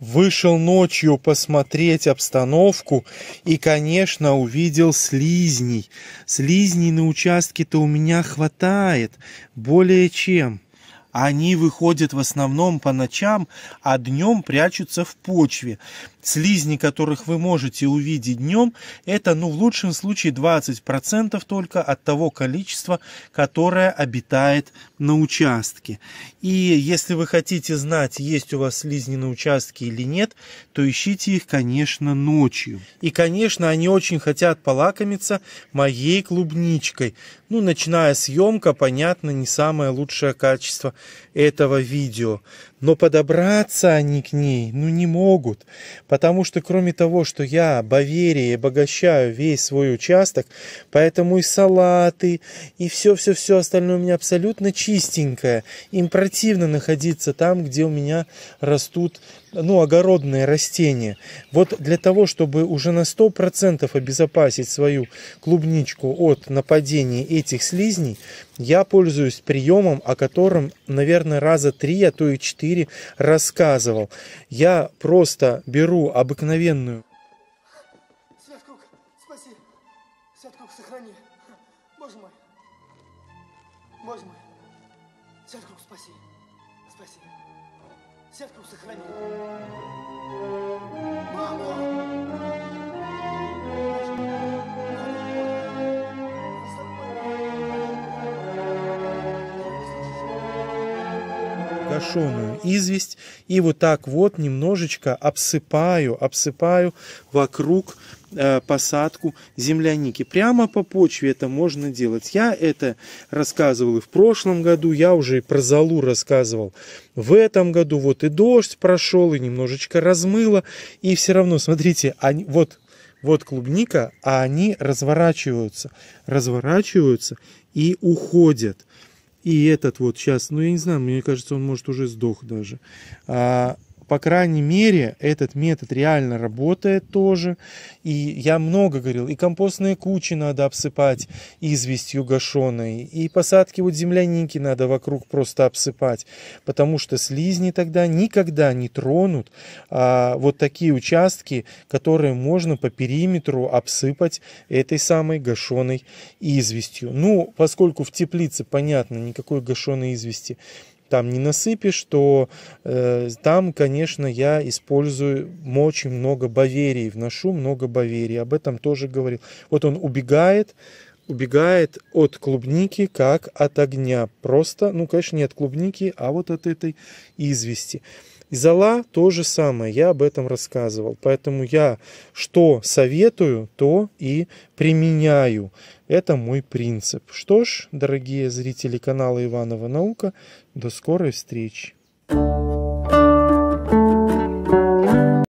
Вышел ночью посмотреть обстановку и, конечно, увидел слизней. Слизней на участке-то у меня хватает, более чем. Они выходят в основном по ночам, а днем прячутся в почве. Слизни, которых вы можете увидеть днем, это ну, в лучшем случае 20% только от того количества, которое обитает на участке. И если вы хотите знать, есть у вас слизни на участке или нет, то ищите их, конечно, ночью. И, конечно, они очень хотят полакомиться моей клубничкой. Ну, начиная съемка, понятно, не самое лучшее качество этого видео. Но подобраться они к ней, ну, не могут. Потому что, кроме того, что я Баверии обогащаю весь свой участок, поэтому и салаты, и все-все-все остальное у меня абсолютно чистенькое. Им противно находиться там, где у меня растут ну, огородные растения. Вот для того, чтобы уже на 100% обезопасить свою клубничку от нападения этих слизней, я пользуюсь приемом, о котором наверное, раза три, а то и четыре рассказывал. Я просто беру обыкновенную... Святкук, спаси! Святкук, сохрани! Боже мой! Боже мой! Святкук, спаси! Спаси! Святкук, сохрани! Боже! орошенную известь и вот так вот немножечко обсыпаю, обсыпаю вокруг э, посадку земляники. Прямо по почве это можно делать. Я это рассказывал и в прошлом году, я уже и про залу рассказывал в этом году. Вот и дождь прошел, и немножечко размыло, и все равно, смотрите, они, вот, вот клубника, а они разворачиваются, разворачиваются и уходят. И этот вот сейчас, ну я не знаю, мне кажется, он может уже сдох даже. А, по крайней мере, этот метод реально работает тоже. И я много говорил, и компостные кучи надо обсыпать известью гашеной, и посадки вот земляники надо вокруг просто обсыпать, потому что слизни тогда никогда не тронут а, вот такие участки, которые можно по периметру обсыпать этой самой гашеной известью. Ну, поскольку в теплице, понятно, никакой гашеной извести там не насыпешь, то э, там, конечно, я использую очень много Баверии, вношу много Баверии, об этом тоже говорил. Вот он убегает, убегает от клубники, как от огня. Просто, ну, конечно, не от клубники, а вот от этой извести. Изола то же самое, я об этом рассказывал. Поэтому я что советую, то и применяю. Это мой принцип. Что ж, дорогие зрители канала Иванова Наука, до скорой встречи.